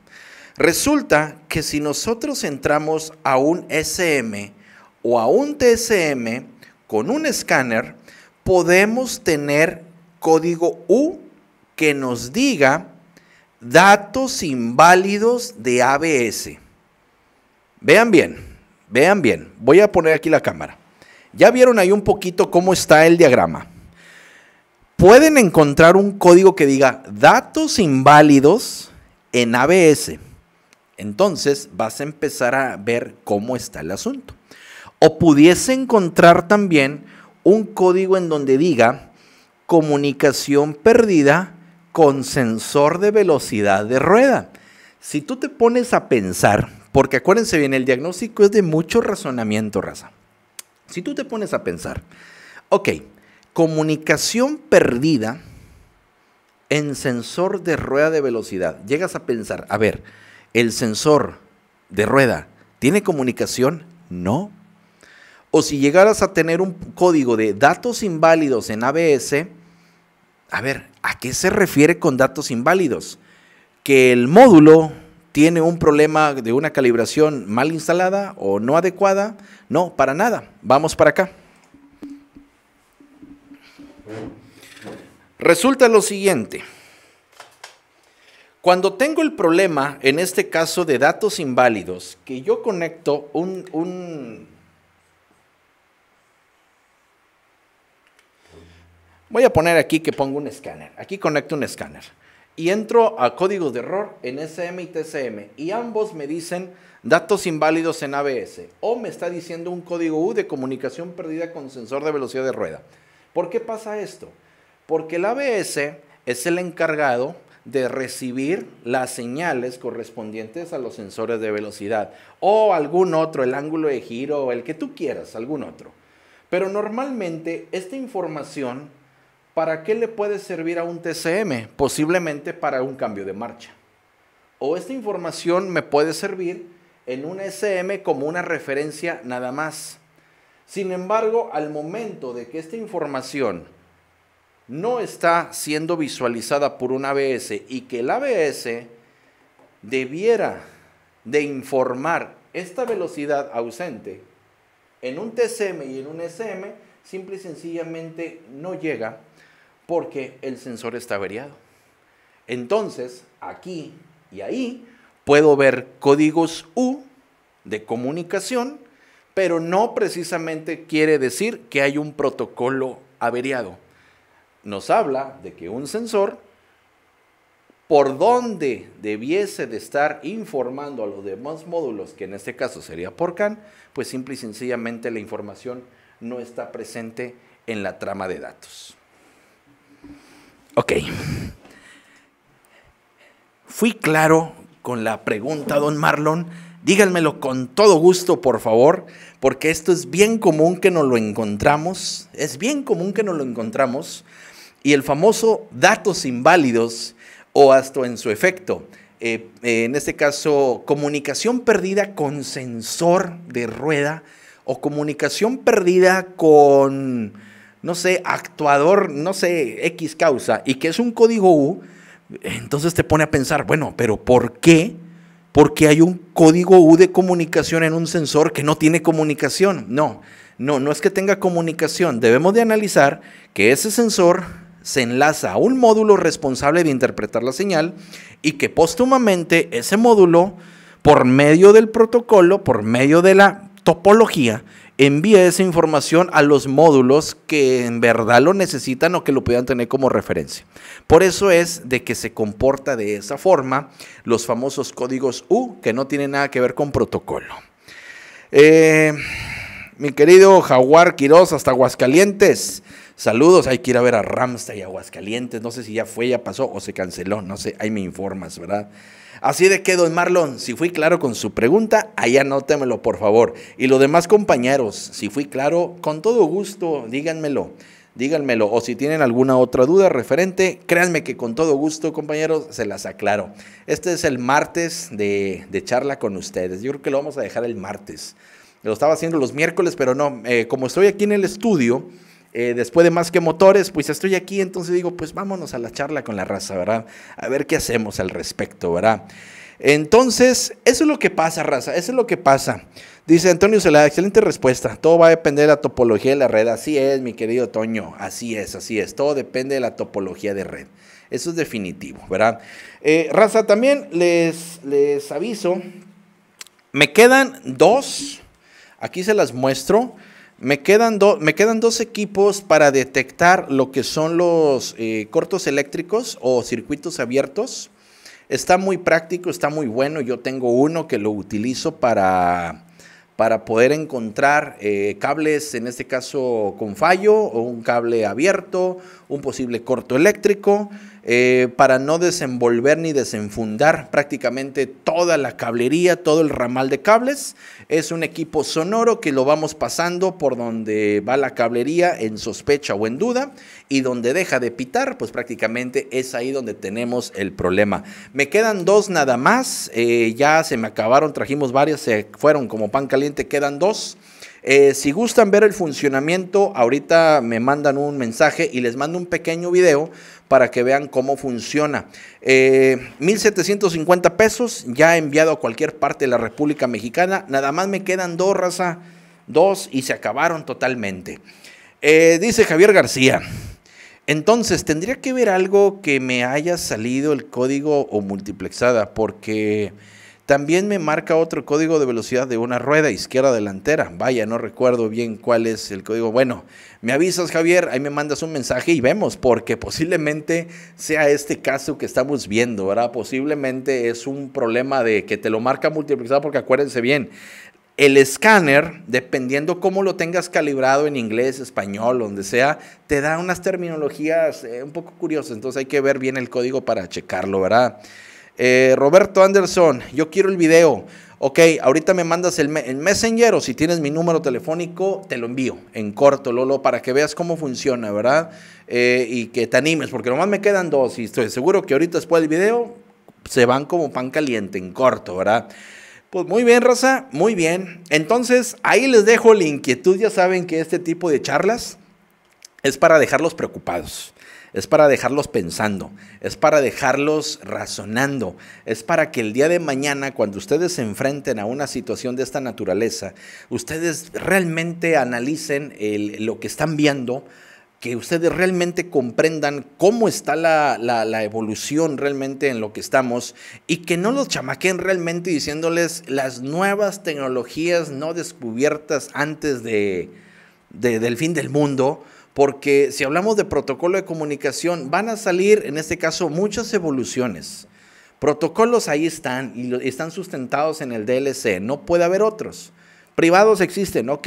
Resulta que si nosotros entramos a un SM o a un TSM con un escáner, podemos tener código U que nos diga datos inválidos de ABS. Vean bien, vean bien. Voy a poner aquí la cámara. Ya vieron ahí un poquito cómo está el diagrama. Pueden encontrar un código que diga datos inválidos en ABS. Entonces vas a empezar a ver cómo está el asunto. O pudiese encontrar también un código en donde diga comunicación perdida con sensor de velocidad de rueda. Si tú te pones a pensar, porque acuérdense bien, el diagnóstico es de mucho razonamiento, raza. Si tú te pones a pensar, ok, comunicación perdida en sensor de rueda de velocidad. Llegas a pensar, a ver, el sensor de rueda tiene comunicación? No. O si llegaras a tener un código de datos inválidos en ABS, a ver, ¿a qué se refiere con datos inválidos? Que el módulo tiene un problema de una calibración mal instalada o no adecuada. No, para nada. Vamos para acá. Resulta lo siguiente. Cuando tengo el problema, en este caso de datos inválidos, que yo conecto un, un Voy a poner aquí que pongo un escáner. Aquí conecto un escáner. Y entro a códigos de error en SM y TCM. Y ambos me dicen datos inválidos en ABS. O me está diciendo un código U de comunicación perdida con sensor de velocidad de rueda. ¿Por qué pasa esto? Porque el ABS es el encargado de recibir las señales correspondientes a los sensores de velocidad o algún otro, el ángulo de giro, el que tú quieras, algún otro. Pero normalmente esta información ¿Para qué le puede servir a un TCM? Posiblemente para un cambio de marcha. O esta información me puede servir en un SM como una referencia nada más. Sin embargo, al momento de que esta información no está siendo visualizada por un ABS y que el ABS debiera de informar esta velocidad ausente en un TCM y en un SM, simple y sencillamente no llega porque el sensor está averiado. Entonces, aquí y ahí puedo ver códigos U de comunicación, pero no precisamente quiere decir que hay un protocolo averiado. Nos habla de que un sensor, por donde debiese de estar informando a los demás módulos, que en este caso sería por CAN, pues simple y sencillamente la información no está presente en la trama de datos. Ok. Fui claro con la pregunta, don Marlon. Díganmelo con todo gusto, por favor, porque esto es bien común que no lo encontramos. Es bien común que no lo encontramos. Y el famoso datos inválidos o hasta en su efecto, eh, eh, en este caso, comunicación perdida con sensor de rueda o comunicación perdida con no sé, actuador, no sé, X causa, y que es un código U, entonces te pone a pensar, bueno, pero ¿por qué? Porque hay un código U de comunicación en un sensor que no tiene comunicación. No, no, no es que tenga comunicación. Debemos de analizar que ese sensor se enlaza a un módulo responsable de interpretar la señal y que póstumamente ese módulo, por medio del protocolo, por medio de la topología, envía esa información a los módulos que en verdad lo necesitan o que lo puedan tener como referencia. Por eso es de que se comporta de esa forma los famosos códigos U, que no tienen nada que ver con protocolo. Eh, mi querido Jaguar Quiroz, hasta Aguascalientes. Saludos, hay que ir a ver a Ramsta y Aguascalientes. No sé si ya fue, ya pasó o se canceló, no sé, ahí me informas, ¿verdad? Así de que, don Marlon, si fui claro con su pregunta, ahí anótemelo, por favor. Y los demás compañeros, si fui claro, con todo gusto, díganmelo díganmelo. O si tienen alguna otra duda referente, créanme que con todo gusto, compañeros, se las aclaro. Este es el martes de, charla con ustedes. Yo creo que lo vamos a dejar el martes. Lo estaba haciendo los miércoles, pero no. Eh, como estoy aquí en el estudio, eh, después de más que motores, pues estoy aquí, entonces digo, pues vámonos a la charla con la raza, ¿verdad? A ver qué hacemos al respecto, ¿verdad? Entonces, eso es lo que pasa, raza, eso es lo que pasa. Dice Antonio la excelente respuesta. Todo va a depender de la topología de la red. Así es, mi querido Toño, así es, así es. Todo depende de la topología de red. Eso es definitivo, ¿verdad? Eh, raza, también les, les aviso, me quedan dos, aquí se las muestro. Me quedan, me quedan dos equipos para detectar lo que son los eh, cortos eléctricos o circuitos abiertos. Está muy práctico, está muy bueno. Yo tengo uno que lo utilizo para, poder encontrar eh, cables, en este caso con fallo, o un cable abierto, un posible corto eléctrico. Eh, para no desenvolver ni desenfundar prácticamente toda la cablería, todo el ramal de cables. Es un equipo sonoro que lo vamos pasando por donde va la cablería en sospecha o en duda y donde deja de pitar, pues prácticamente es ahí donde tenemos el problema. Me quedan dos nada más, eh, ya se me acabaron, trajimos varias, se fueron como pan caliente, quedan dos. Eh, si gustan ver el funcionamiento, ahorita me mandan un mensaje y les mando un pequeño video para que vean cómo funciona. 1.750 eh, pesos, ya enviado a cualquier parte de la República Mexicana. Nada más me quedan dos, raza, dos, y se acabaron totalmente. Eh, dice Javier García. Entonces, tendría que ver algo que me haya salido el código o multiplexada, porque... También me marca otro código de velocidad de una rueda izquierda delantera. Vaya, no recuerdo bien cuál es el código. Bueno, me avisas Javier, ahí me mandas un mensaje y vemos, porque posiblemente sea este caso que estamos viendo, ¿verdad? Posiblemente es un problema de que te lo marca multiplicado, porque acuérdense bien, el escáner, dependiendo cómo lo tengas calibrado en inglés, español, donde sea, te da unas terminologías eh, un poco curiosas. Entonces hay que ver bien el código para checarlo, ¿verdad? Eh, Roberto Anderson, yo quiero el video. Ok, ahorita me mandas el, Messenger o si tienes mi número telefónico, te lo envío en corto, Lolo, para que veas cómo funciona, ¿verdad? Eh, y que te animes, porque nomás me quedan dos y estoy seguro que ahorita después del video se van como pan caliente en corto, ¿verdad? Pues muy bien, raza, muy bien. Entonces, ahí les dejo la inquietud. Ya saben que este tipo de charlas es para dejarlos preocupados es para dejarlos pensando, es para dejarlos razonando, es para que el día de mañana, cuando ustedes se enfrenten a una situación de esta naturaleza, ustedes realmente analicen lo que están viendo, que ustedes realmente comprendan cómo está la, evolución realmente en lo que estamos y que no los chamaquen realmente diciéndoles las nuevas tecnologías no descubiertas antes del fin del mundo, porque si hablamos de protocolo de comunicación, van a salir en este caso muchas evoluciones. Protocolos ahí están y están sustentados en el DLC, no puede haber otros. Privados existen, ok,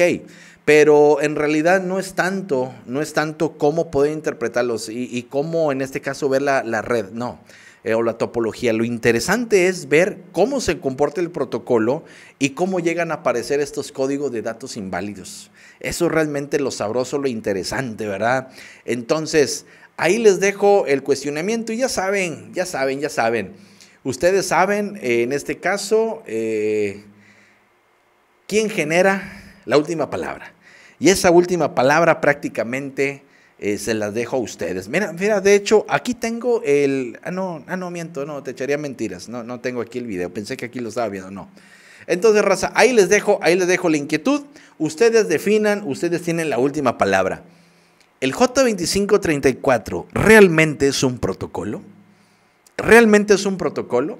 pero en realidad no es tanto, no es tanto cómo poder interpretarlos y, y cómo en este caso ver la, la red, no. Eh, o la topología. Lo interesante es ver cómo se comporta el protocolo y cómo llegan a aparecer estos códigos de datos inválidos. Eso es realmente lo sabroso, lo interesante, ¿verdad? Entonces, ahí les dejo el cuestionamiento y ya saben, ya saben, ya saben. Ustedes saben, eh, en este caso, eh, quién genera la última palabra. Y esa última palabra prácticamente eh, se las dejo a ustedes. Mira, mira, de hecho, aquí tengo el... Ah, no, ah, no, miento, no, te echaría mentiras. No, no tengo aquí el video. Pensé que aquí lo estaba viendo, no. Entonces, raza, ahí les dejo, ahí les dejo la inquietud. Ustedes definan, ustedes tienen la última palabra. ¿El J2534 realmente es un protocolo? ¿Realmente es un protocolo?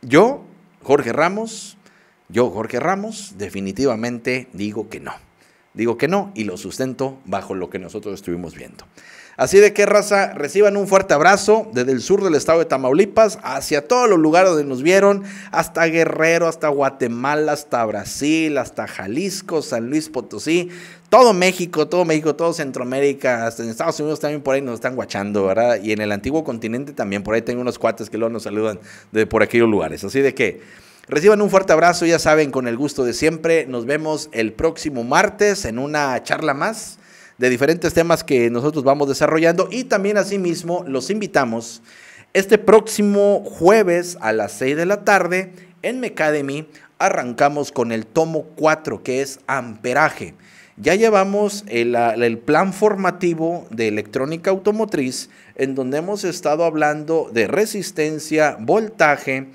Yo, Jorge Ramos, yo, Jorge Ramos, definitivamente digo que no digo que no y lo sustento bajo lo que nosotros estuvimos viendo. Así de que, raza, reciban un fuerte abrazo desde el sur del estado de Tamaulipas hacia todos los lugares donde nos vieron, hasta Guerrero, hasta Guatemala, hasta Brasil, hasta Jalisco, San Luis Potosí, todo México, todo México, todo Centroamérica, hasta en Estados Unidos también por ahí nos están guachando, ¿verdad? Y en el antiguo continente también, por ahí tengo unos cuates que luego nos saludan de por aquellos lugares. Así de que. Reciban un fuerte abrazo, ya saben, con el gusto de siempre. Nos vemos el próximo martes en una charla más de diferentes temas que nosotros vamos desarrollando y también asimismo los invitamos este próximo jueves a las 6 de la tarde en Mecademy arrancamos con el tomo 4 que es amperaje. Ya llevamos el, el, plan formativo de electrónica automotriz en donde hemos estado hablando de resistencia, voltaje,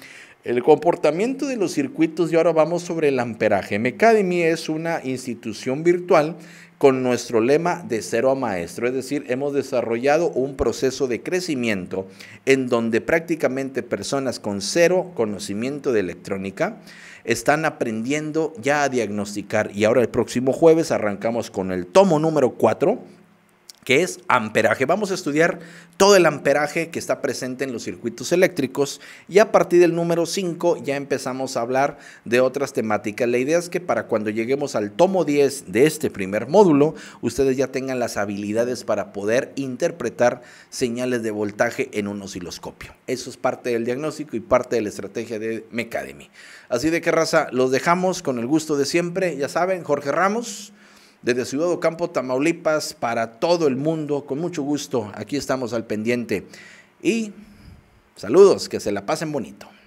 el comportamiento de los circuitos y ahora vamos sobre el amperaje. Academy es una institución virtual con nuestro lema de cero a maestro, es decir, hemos desarrollado un proceso de crecimiento en donde prácticamente personas con cero conocimiento de electrónica están aprendiendo ya a diagnosticar y ahora el próximo jueves arrancamos con el tomo número 4 que es amperaje. Vamos a estudiar todo el amperaje que está presente en los circuitos eléctricos y a partir del número 5 ya empezamos a hablar de otras temáticas. La idea es que para cuando lleguemos al tomo 10 de este primer módulo, ustedes ya tengan las habilidades para poder interpretar señales de voltaje en un osciloscopio. Eso es parte del diagnóstico y parte de la estrategia de Mecademy. Así de que raza, los dejamos con el gusto de siempre. Ya saben, Jorge Ramos desde Ciudad Ocampo, Tamaulipas, para todo el mundo. Con mucho gusto, aquí estamos al pendiente. Y saludos, que se la pasen bonito.